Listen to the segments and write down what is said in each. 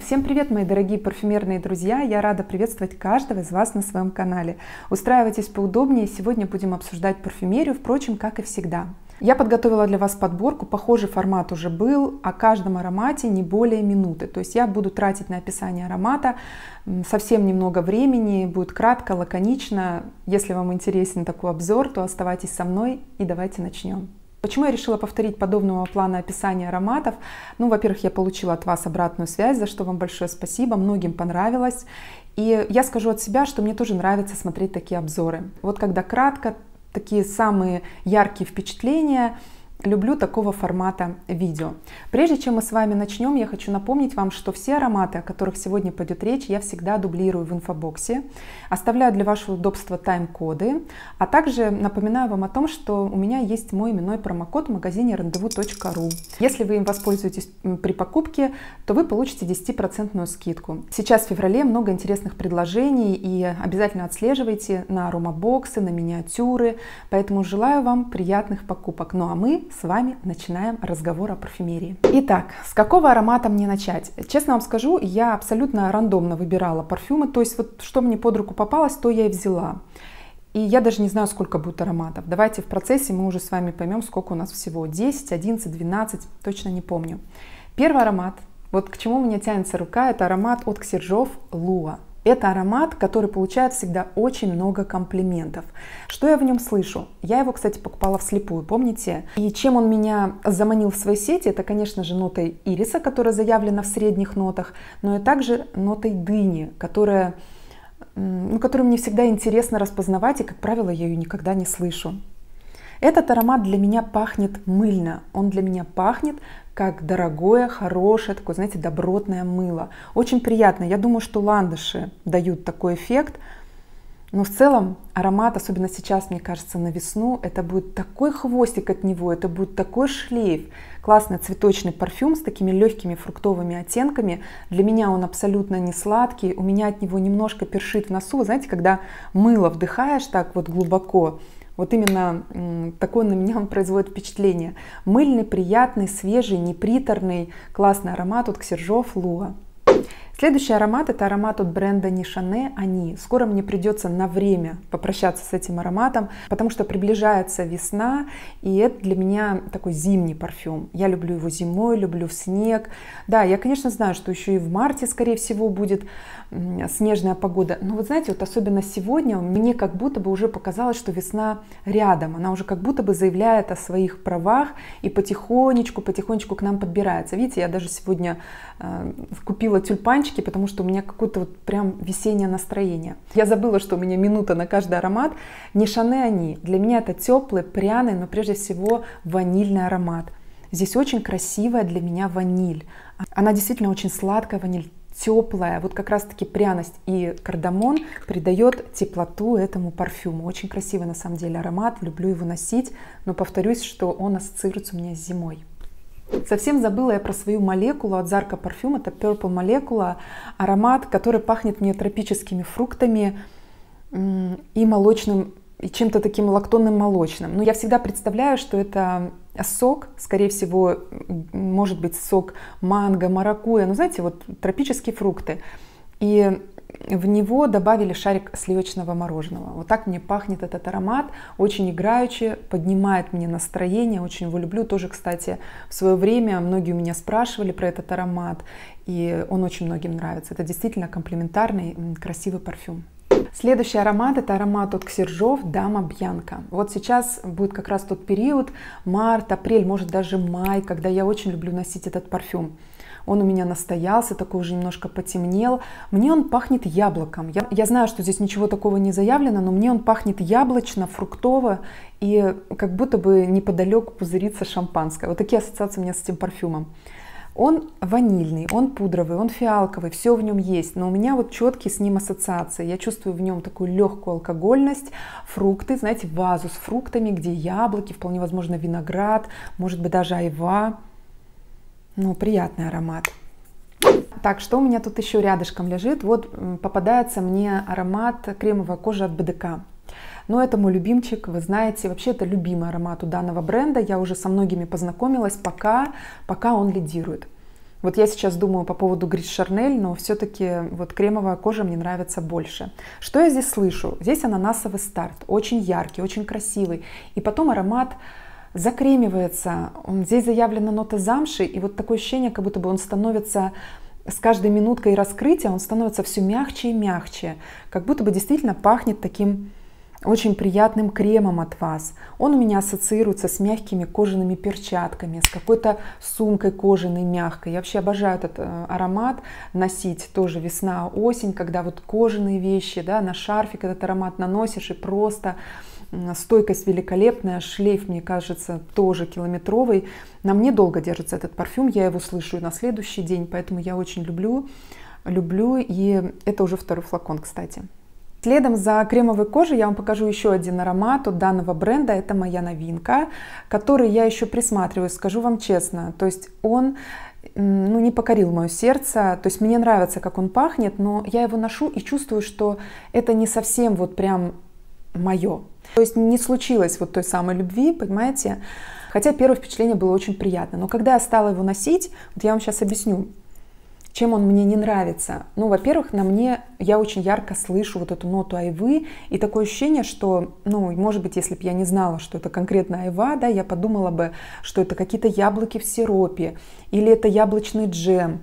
Всем привет, мои дорогие парфюмерные друзья! Я рада приветствовать каждого из вас на своем канале. Устраивайтесь поудобнее, сегодня будем обсуждать парфюмерию, впрочем, как и всегда. Я подготовила для вас подборку, похожий формат уже был, о каждом аромате не более минуты. То есть я буду тратить на описание аромата совсем немного времени, будет кратко, лаконично. Если вам интересен такой обзор, то оставайтесь со мной и давайте начнем. Почему я решила повторить подобного плана описания ароматов? Ну, во-первых, я получила от вас обратную связь, за что вам большое спасибо, многим понравилось. И я скажу от себя, что мне тоже нравится смотреть такие обзоры. Вот когда кратко, такие самые яркие впечатления – люблю такого формата видео. Прежде чем мы с вами начнем, я хочу напомнить вам, что все ароматы, о которых сегодня пойдет речь, я всегда дублирую в инфобоксе, оставляю для вашего удобства тайм-коды, а также напоминаю вам о том, что у меня есть мой именной промокод в магазине рандеву.ру. Если вы им воспользуетесь при покупке, то вы получите 10% скидку. Сейчас в феврале много интересных предложений и обязательно отслеживайте на аромабоксы, на миниатюры, поэтому желаю вам приятных покупок. Ну а мы с вами начинаем разговор о парфюмерии. Итак, с какого аромата мне начать? Честно вам скажу, я абсолютно рандомно выбирала парфюмы, то есть вот что мне под руку попалось, то я и взяла. И я даже не знаю, сколько будет ароматов. Давайте в процессе мы уже с вами поймем, сколько у нас всего. 10, 11, 12, точно не помню. Первый аромат, вот к чему у меня тянется рука, это аромат от Ксержов Луа. Это аромат, который получает всегда очень много комплиментов. Что я в нем слышу? Я его, кстати, покупала вслепую, помните? И чем он меня заманил в своей сети, это, конечно же, нотой ириса, которая заявлена в средних нотах, но и также нотой дыни, которая ну, которую мне всегда интересно распознавать, и, как правило, я ее никогда не слышу. Этот аромат для меня пахнет мыльно, он для меня пахнет как дорогое, хорошее, такое, знаете, добротное мыло. Очень приятно. Я думаю, что ландыши дают такой эффект. Но в целом аромат, особенно сейчас, мне кажется, на весну, это будет такой хвостик от него, это будет такой шлейф. Классный цветочный парфюм с такими легкими фруктовыми оттенками. Для меня он абсолютно не сладкий, у меня от него немножко першит в носу. Вы знаете, когда мыло вдыхаешь так вот глубоко, вот именно такой на меня он производит впечатление. Мыльный, приятный, свежий, неприторный, классный аромат от Ксержов Луа. Следующий аромат это аромат от бренда Нишане Они. Скоро мне придется на время попрощаться с этим ароматом, потому что приближается весна, и это для меня такой зимний парфюм. Я люблю его зимой, люблю снег. Да, я, конечно, знаю, что еще и в марте, скорее всего, будет снежная погода. Но вот знаете, вот особенно сегодня мне как будто бы уже показалось, что весна рядом. Она уже как будто бы заявляет о своих правах и потихонечку, потихонечку к нам подбирается. Видите, я даже сегодня э, купила тюльпан одуванчики, потому что у меня какое-то вот прям весеннее настроение. Я забыла, что у меня минута на каждый аромат. Не шаны они. Для меня это теплый, пряный, но прежде всего ванильный аромат. Здесь очень красивая для меня ваниль. Она действительно очень сладкая ваниль, теплая. Вот как раз таки пряность и кардамон придает теплоту этому парфюму. Очень красивый на самом деле аромат, люблю его носить, но повторюсь, что он ассоциируется у меня с зимой. Совсем забыла я про свою молекулу от Зарка парфюм. Это Purple молекула, аромат, который пахнет мне тропическими фруктами и молочным, и чем-то таким лактонным молочным. Но я всегда представляю, что это сок, скорее всего, может быть сок манго, маракуя, ну знаете, вот тропические фрукты. И в него добавили шарик сливочного мороженого. Вот так мне пахнет этот аромат, очень играючи, поднимает мне настроение, очень его люблю. Тоже, кстати, в свое время многие у меня спрашивали про этот аромат, и он очень многим нравится. Это действительно комплементарный, красивый парфюм. Следующий аромат это аромат от Ксержов Дама Бьянка. Вот сейчас будет как раз тот период, март, апрель, может даже май, когда я очень люблю носить этот парфюм он у меня настоялся, такой уже немножко потемнел. Мне он пахнет яблоком. Я, я знаю, что здесь ничего такого не заявлено, но мне он пахнет яблочно, фруктово и как будто бы неподалеку пузырится шампанское. Вот такие ассоциации у меня с этим парфюмом. Он ванильный, он пудровый, он фиалковый, все в нем есть, но у меня вот четкие с ним ассоциации. Я чувствую в нем такую легкую алкогольность, фрукты, знаете, вазу с фруктами, где яблоки, вполне возможно виноград, может быть даже айва. Ну, приятный аромат. Так, что у меня тут еще рядышком лежит? Вот попадается мне аромат кремовая кожа от БДК. Но это мой любимчик, вы знаете, вообще это любимый аромат у данного бренда. Я уже со многими познакомилась, пока, пока он лидирует. Вот я сейчас думаю по поводу Гриш Шарнель, но все-таки вот кремовая кожа мне нравится больше. Что я здесь слышу? Здесь ананасовый старт, очень яркий, очень красивый. И потом аромат закремивается. Здесь заявлена нота замши, и вот такое ощущение, как будто бы он становится с каждой минуткой раскрытия, он становится все мягче и мягче, как будто бы действительно пахнет таким очень приятным кремом от вас. Он у меня ассоциируется с мягкими кожаными перчатками, с какой-то сумкой кожаной мягкой. Я вообще обожаю этот э, аромат носить, тоже весна, осень, когда вот кожаные вещи, да, на шарфик этот аромат наносишь и просто стойкость великолепная, шлейф, мне кажется, тоже километровый. На мне долго держится этот парфюм, я его слышу на следующий день, поэтому я очень люблю, люблю, и это уже второй флакон, кстати. Следом за кремовой кожей я вам покажу еще один аромат от данного бренда. Это моя новинка, который я еще присматриваю, скажу вам честно. То есть он ну, не покорил мое сердце. То есть мне нравится, как он пахнет, но я его ношу и чувствую, что это не совсем вот прям мое. То есть не случилось вот той самой любви, понимаете? Хотя первое впечатление было очень приятно. Но когда я стала его носить, вот я вам сейчас объясню, чем он мне не нравится. Ну, во-первых, на мне я очень ярко слышу вот эту ноту айвы, и такое ощущение, что, ну, может быть, если бы я не знала, что это конкретно айва, да, я подумала бы, что это какие-то яблоки в сиропе, или это яблочный джем,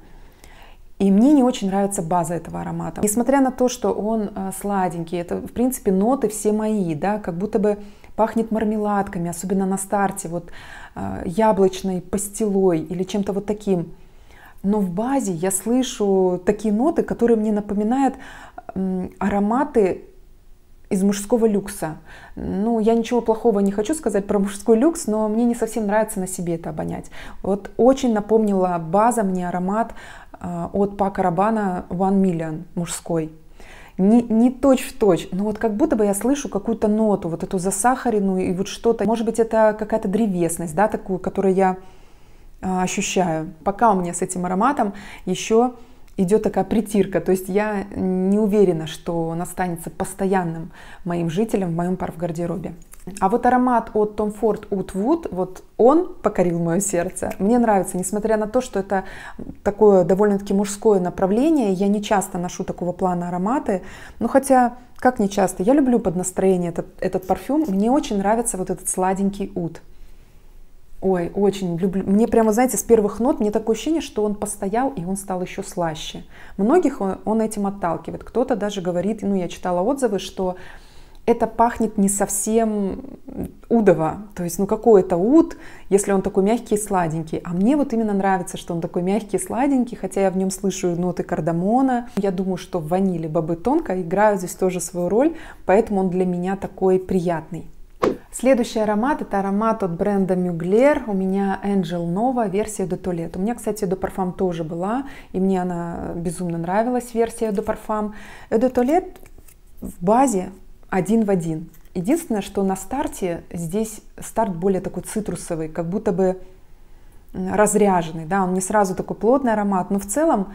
и мне не очень нравится база этого аромата. Несмотря на то, что он э, сладенький, это, в принципе, ноты все мои, да, как будто бы пахнет мармеладками, особенно на старте, вот э, яблочной пастилой или чем-то вот таким. Но в базе я слышу такие ноты, которые мне напоминают ароматы из мужского люкса. Ну, я ничего плохого не хочу сказать про мужской люкс, но мне не совсем нравится на себе это обонять. Вот очень напомнила база мне аромат а, от Пака Рабана One Million мужской. Не, не точь в точь, но вот как будто бы я слышу какую-то ноту, вот эту засахаренную и вот что-то. Может быть, это какая-то древесность, да, такую, которую я а, ощущаю. Пока у меня с этим ароматом еще идет такая притирка. То есть я не уверена, что он останется постоянным моим жителем в моем гардеробе. А вот аромат от Tom Ford Wood вот он покорил мое сердце. Мне нравится, несмотря на то, что это такое довольно-таки мужское направление, я не часто ношу такого плана ароматы, ну хотя, как не часто, я люблю под настроение этот, этот парфюм, мне очень нравится вот этот сладенький ут. Ой, очень люблю. Мне прямо, знаете, с первых нот мне такое ощущение, что он постоял и он стал еще слаще. Многих он этим отталкивает. Кто-то даже говорит, ну я читала отзывы, что это пахнет не совсем удово. То есть, ну какой это уд, если он такой мягкий и сладенький. А мне вот именно нравится, что он такой мягкий и сладенький, хотя я в нем слышу ноты кардамона. Я думаю, что ваниль и бобы тонко играют здесь тоже свою роль, поэтому он для меня такой приятный. Следующий аромат это аромат от бренда Mugler. У меня Angel Nova версия до туалет. У меня, кстати, до парфам тоже была, и мне она безумно нравилась версия до парфам. Это туалет в базе один в один. Единственное, что на старте здесь старт более такой цитрусовый, как будто бы разряженный, да, он не сразу такой плотный аромат, но в целом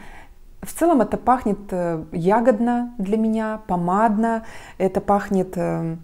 в целом это пахнет э, ягодно для меня, помадно, это пахнет эм,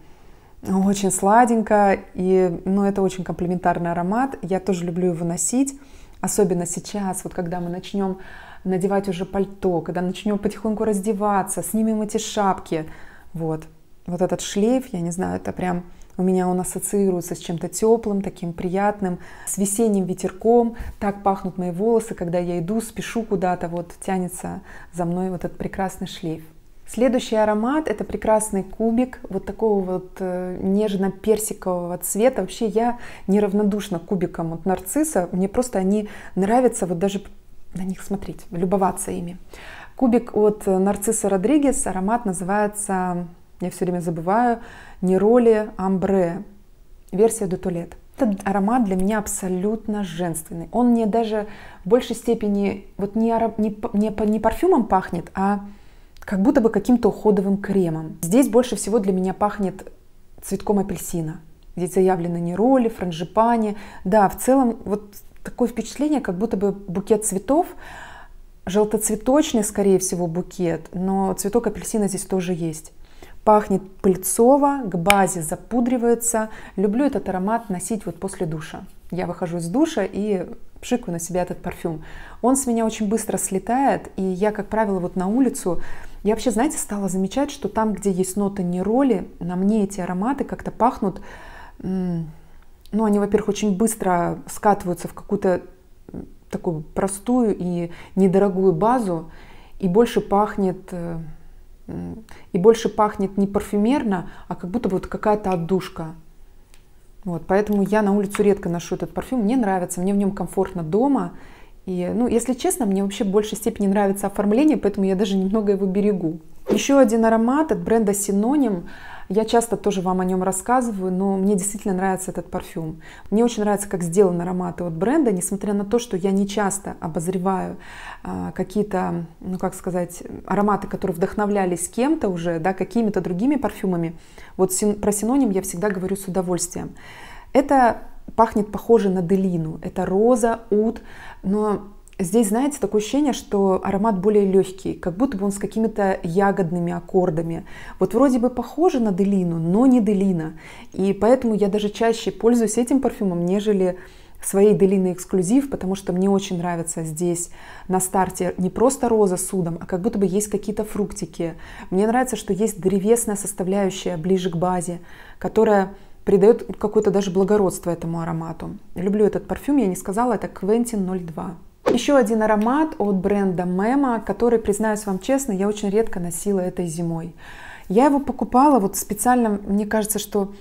очень сладенько, и ну, это очень комплиментарный аромат. Я тоже люблю его носить, особенно сейчас, вот когда мы начнем надевать уже пальто, когда начнем потихоньку раздеваться, снимем эти шапки. Вот, вот этот шлейф, я не знаю, это прям у меня он ассоциируется с чем-то теплым, таким приятным, с весенним ветерком. Так пахнут мои волосы, когда я иду, спешу куда-то, вот тянется за мной вот этот прекрасный шлейф. Следующий аромат это прекрасный кубик вот такого вот э, нежно-персикового цвета. Вообще я неравнодушна кубикам от нарцисса. Мне просто они нравятся вот даже на них смотреть, любоваться ими. Кубик от нарцисса Родригес, аромат называется, я все время забываю, Нероли Амбре, версия Дутулет. Этот аромат для меня абсолютно женственный. Он мне даже в большей степени вот не, не, не, не парфюмом пахнет, а как будто бы каким-то уходовым кремом. Здесь больше всего для меня пахнет цветком апельсина. Здесь заявлены нероли, франжипани. Да, в целом вот такое впечатление, как будто бы букет цветов, желтоцветочный, скорее всего, букет, но цветок апельсина здесь тоже есть. Пахнет пыльцово, к базе запудривается. Люблю этот аромат носить вот после душа. Я выхожу из душа и пшикаю на себя этот парфюм. Он с меня очень быстро слетает, и я, как правило, вот на улицу я вообще, знаете, стала замечать, что там, где есть ноты нероли, на мне эти ароматы как-то пахнут. Ну, они, во-первых, очень быстро скатываются в какую-то такую простую и недорогую базу, и больше пахнет э, и больше пахнет не парфюмерно, а как будто вот какая-то отдушка. Вот, поэтому я на улицу редко ношу этот парфюм. Мне нравится, мне в нем комфортно дома. И, ну, если честно, мне вообще в большей степени нравится оформление, поэтому я даже немного его берегу. Еще один аромат от бренда Синоним. Я часто тоже вам о нем рассказываю, но мне действительно нравится этот парфюм. Мне очень нравится, как сделаны ароматы от бренда, несмотря на то, что я не часто обозреваю а, какие-то, ну как сказать, ароматы, которые вдохновлялись кем-то уже, да, какими-то другими парфюмами. Вот син, про синоним я всегда говорю с удовольствием. Это пахнет похоже на делину. Это роза, ут, но здесь, знаете, такое ощущение, что аромат более легкий, как будто бы он с какими-то ягодными аккордами. Вот вроде бы похоже на делину, но не делина. И поэтому я даже чаще пользуюсь этим парфюмом, нежели своей Делины эксклюзив, потому что мне очень нравится здесь на старте не просто роза с судом, а как будто бы есть какие-то фруктики. Мне нравится, что есть древесная составляющая ближе к базе, которая придает какое-то даже благородство этому аромату. Люблю этот парфюм, я не сказала, это Квентин 02. Еще один аромат от бренда Мема, который, признаюсь вам честно, я очень редко носила этой зимой. Я его покупала вот специально, мне кажется, что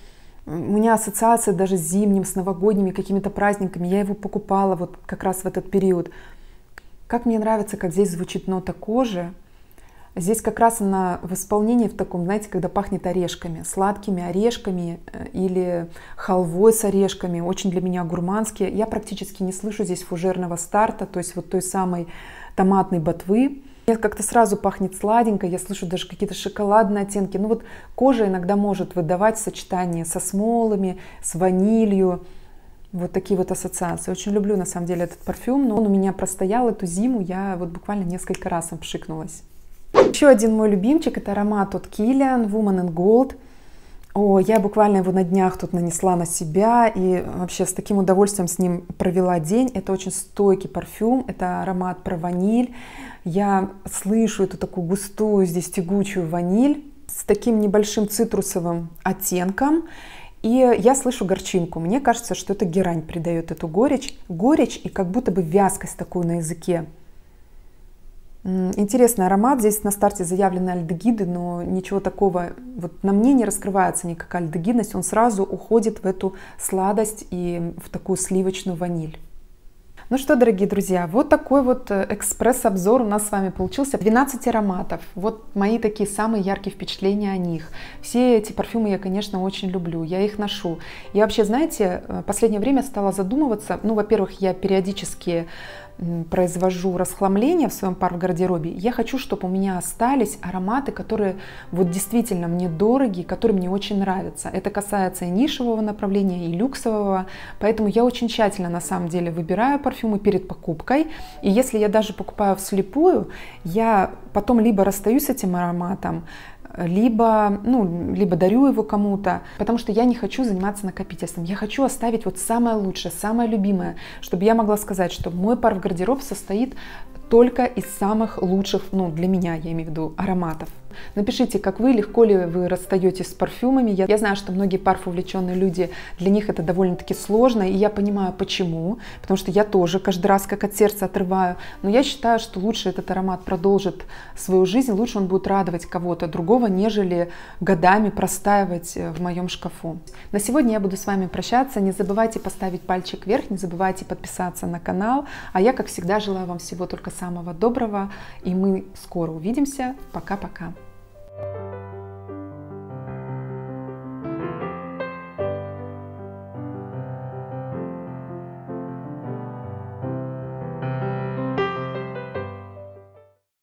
у меня ассоциация даже с зимним, с новогодними какими-то праздниками. Я его покупала вот как раз в этот период. Как мне нравится, как здесь звучит нота кожи. Здесь как раз она в исполнении в таком, знаете, когда пахнет орешками, сладкими орешками э, или халвой с орешками, очень для меня гурманские. Я практически не слышу здесь фужерного старта, то есть вот той самой томатной ботвы. Мне как-то сразу пахнет сладенько, я слышу даже какие-то шоколадные оттенки. Ну вот кожа иногда может выдавать сочетание со смолами, с ванилью. Вот такие вот ассоциации. Очень люблю на самом деле этот парфюм, но он у меня простоял эту зиму, я вот буквально несколько раз обшикнулась. Еще один мой любимчик, это аромат от Kilian Woman in Gold. О, я буквально его на днях тут нанесла на себя и вообще с таким удовольствием с ним провела день. Это очень стойкий парфюм, это аромат про ваниль. Я слышу эту такую густую здесь тягучую ваниль с таким небольшим цитрусовым оттенком. И я слышу горчинку. Мне кажется, что это герань придает эту горечь. Горечь и как будто бы вязкость такую на языке. Интересный аромат. Здесь на старте заявлены альдегиды, но ничего такого вот на мне не раскрывается никакая альдегидность. Он сразу уходит в эту сладость и в такую сливочную ваниль. Ну что, дорогие друзья, вот такой вот э, экспресс-обзор у нас с вами получился. 12 ароматов. Вот мои такие самые яркие впечатления о них. Все эти парфюмы я, конечно, очень люблю. Я их ношу. Я вообще, знаете, э, последнее время стала задумываться. Ну, во-первых, я периодически произвожу расхламление в своем пар-гардеробе, я хочу, чтобы у меня остались ароматы, которые вот действительно мне дороги, которые мне очень нравятся. Это касается и нишевого направления, и люксового, поэтому я очень тщательно на самом деле выбираю парфюмы перед покупкой, и если я даже покупаю вслепую, я потом либо расстаюсь с этим ароматом, либо, ну, либо дарю его кому-то, потому что я не хочу заниматься накопительством. Я хочу оставить вот самое лучшее, самое любимое, чтобы я могла сказать, что мой пар в гардероб состоит только из самых лучших, ну, для меня, я имею в виду, ароматов. Напишите, как вы, легко ли вы расстаетесь с парфюмами. Я, я знаю, что многие парфувлеченные люди, для них это довольно-таки сложно, и я понимаю, почему, потому что я тоже каждый раз как от сердца отрываю. Но я считаю, что лучше этот аромат продолжит свою жизнь, лучше он будет радовать кого-то другого, нежели годами простаивать э, в моем шкафу. На сегодня я буду с вами прощаться. Не забывайте поставить пальчик вверх, не забывайте подписаться на канал. А я, как всегда, желаю вам всего только самого доброго, и мы скоро увидимся. Пока-пока.